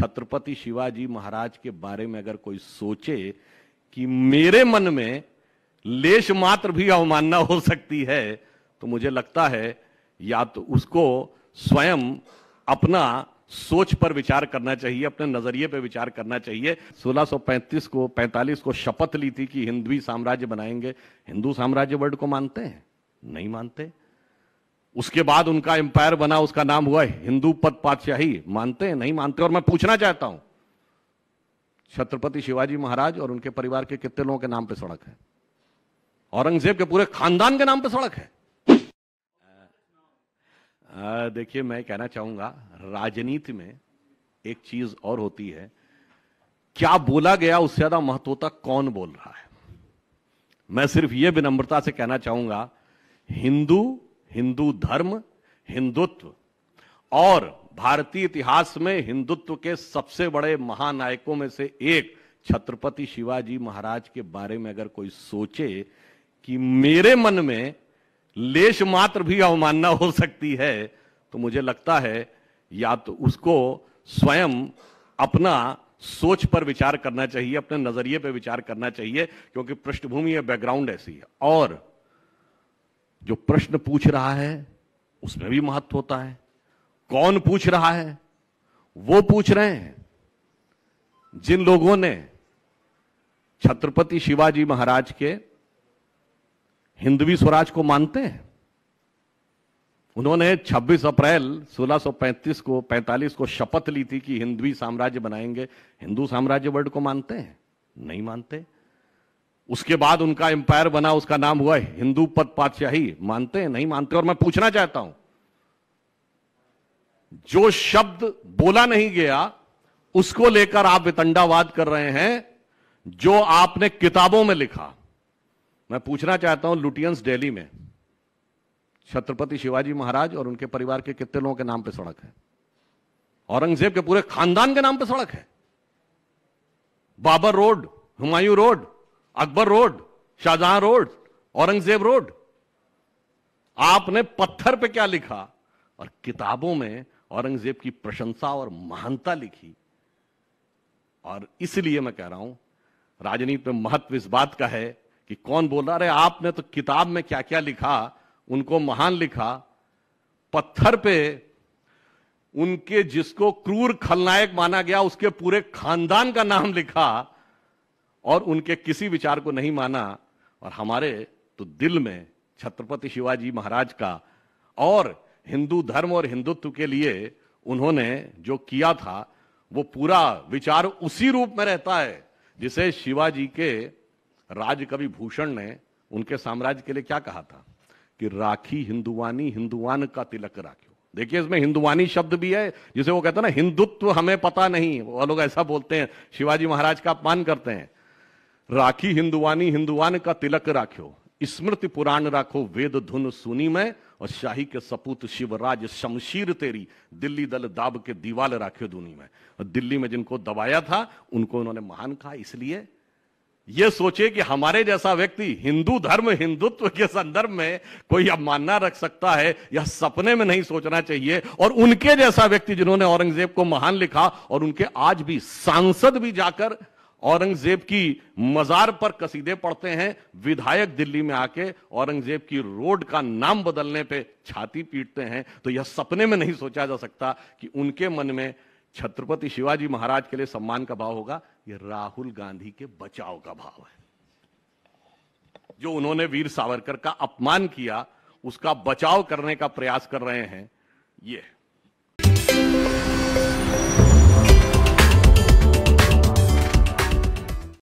छत्रपति शिवाजी महाराज के बारे में अगर कोई सोचे कि मेरे मन में लेश मात्र भी अवमानना हो सकती है तो मुझे लगता है या तो उसको स्वयं अपना सोच पर विचार करना चाहिए अपने नजरिए पर विचार करना चाहिए 1635 को 45 को शपथ ली थी कि हिंदवी साम्राज्य बनाएंगे हिंदू साम्राज्य वर्ड को मानते हैं नहीं मानते उसके बाद उनका एम्पायर बना उसका नाम हुआ हिंदू पद पातशाही मानते हैं नहीं मानते और मैं पूछना चाहता हूं छत्रपति शिवाजी महाराज और उनके परिवार के कितने लोगों के नाम पर सड़क है औरंगजेब के पूरे खानदान के नाम पर सड़क है देखिए मैं कहना चाहूंगा राजनीति में एक चीज और होती है क्या बोला गया उससे ज्यादा महत्व तक कौन बोल रहा है मैं सिर्फ यह विनम्रता से कहना चाहूंगा हिंदू हिंदू धर्म हिंदुत्व और भारतीय इतिहास में हिंदुत्व के सबसे बड़े महानायकों में से एक छत्रपति शिवाजी महाराज के बारे में अगर कोई सोचे कि मेरे मन में लेश मात्र भी अवमानना हो सकती है तो मुझे लगता है या तो उसको स्वयं अपना सोच पर विचार करना चाहिए अपने नजरिए पर विचार करना चाहिए क्योंकि पृष्ठभूमि या बैकग्राउंड ऐसी है और जो प्रश्न पूछ रहा है उसमें भी महत्व होता है कौन पूछ रहा है वो पूछ रहे हैं जिन लोगों ने छत्रपति शिवाजी महाराज के हिंदवी स्वराज को मानते हैं उन्होंने 26 अप्रैल 1635 को 45 को शपथ ली थी कि हिंदवी साम्राज्य बनाएंगे हिंदू साम्राज्य वर्ड को मानते हैं नहीं मानते उसके बाद उनका एम्पायर बना उसका नाम हुआ हिंदू पद पातशाही मानते हैं नहीं मानते और मैं पूछना चाहता हूं जो शब्द बोला नहीं गया उसको लेकर आप वितंडावाद कर रहे हैं जो आपने किताबों में लिखा मैं पूछना चाहता हूं लुटियंस डेली में छत्रपति शिवाजी महाराज और उनके परिवार के कितने लोगों के नाम पर सड़क है औरंगजेब के पूरे खानदान के नाम पर सड़क है Babar road Humayun road Akbar road Shahjahan road Aurangzeb road आपने पत्थर पे क्या लिखा और किताबों में औरंगजेब की प्रशंसा और महानता लिखी और इसलिए मैं कह रहा हूं राजनीति में महत्व इस बात का है कि कौन बोल रहा अरे आपने तो किताब में क्या क्या लिखा उनको महान लिखा पत्थर पे उनके जिसको क्रूर खलनायक माना गया उसके पूरे खानदान का नाम लिखा और उनके किसी विचार को नहीं माना और हमारे तो दिल में छत्रपति शिवाजी महाराज का और हिंदू धर्म और हिंदुत्व के लिए उन्होंने जो किया था वो पूरा विचार उसी रूप में रहता है जिसे शिवाजी के राज कवि भूषण ने उनके साम्राज्य के लिए क्या कहा था कि राखी हिंदुवानी हिंदुवान का तिलक राखियो देखिए इसमें हिंदुवानी शब्द भी है जिसे वो कहते हैं ना हिंदुत्व हमें पता नहीं वो लोग ऐसा बोलते हैं शिवाजी महाराज का अपमान करते हैं राखी हिंदुवानी हिंदुवान का तिलक राख्यो स्मृति पुराण राखो वेद धुन सुनी मैं और शाही के सपूत शिवराज शमशीर तेरी दिल्ली दल दाब के दीवाल राख्यो दूनी में और दिल्ली में जिनको दबाया था उनको उन्होंने महान कहा इसलिए ये सोचे कि हमारे जैसा व्यक्ति हिंदू धर्म हिंदुत्व के संदर्भ में कोई मानना रख सकता है यह सपने में नहीं सोचना चाहिए और उनके जैसा व्यक्ति जिन्होंने औरंगजेब को महान लिखा और उनके आज भी सांसद भी जाकर औरंगजेब की मजार पर कसीदे पढ़ते हैं विधायक दिल्ली में आके औरंगजेब की रोड का नाम बदलने पे छाती पीटते हैं तो यह सपने में नहीं सोचा जा सकता कि उनके मन में छत्रपति शिवाजी महाराज के लिए सम्मान का भाव होगा यह राहुल गांधी के बचाव का भाव है जो उन्होंने वीर सावरकर का अपमान किया उसका बचाव करने का प्रयास कर रहे हैं यह